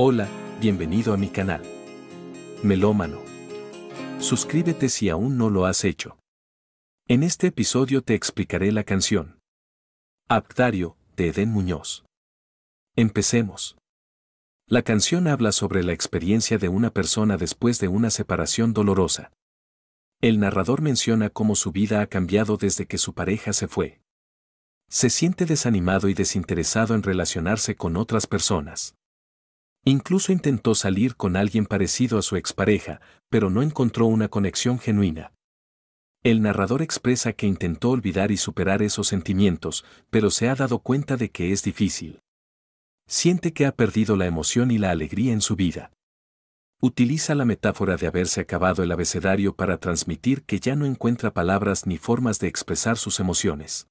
Hola, bienvenido a mi canal. Melómano. Suscríbete si aún no lo has hecho. En este episodio te explicaré la canción. "Abdario" de Edén Muñoz. Empecemos. La canción habla sobre la experiencia de una persona después de una separación dolorosa. El narrador menciona cómo su vida ha cambiado desde que su pareja se fue. Se siente desanimado y desinteresado en relacionarse con otras personas. Incluso intentó salir con alguien parecido a su expareja, pero no encontró una conexión genuina. El narrador expresa que intentó olvidar y superar esos sentimientos, pero se ha dado cuenta de que es difícil. Siente que ha perdido la emoción y la alegría en su vida. Utiliza la metáfora de haberse acabado el abecedario para transmitir que ya no encuentra palabras ni formas de expresar sus emociones.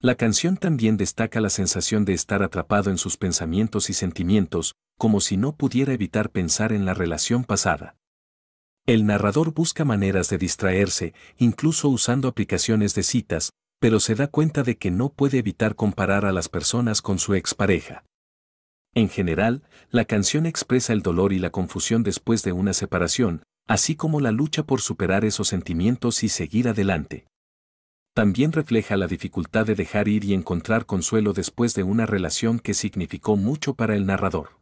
La canción también destaca la sensación de estar atrapado en sus pensamientos y sentimientos, como si no pudiera evitar pensar en la relación pasada. El narrador busca maneras de distraerse, incluso usando aplicaciones de citas, pero se da cuenta de que no puede evitar comparar a las personas con su expareja. En general, la canción expresa el dolor y la confusión después de una separación, así como la lucha por superar esos sentimientos y seguir adelante. También refleja la dificultad de dejar ir y encontrar consuelo después de una relación que significó mucho para el narrador.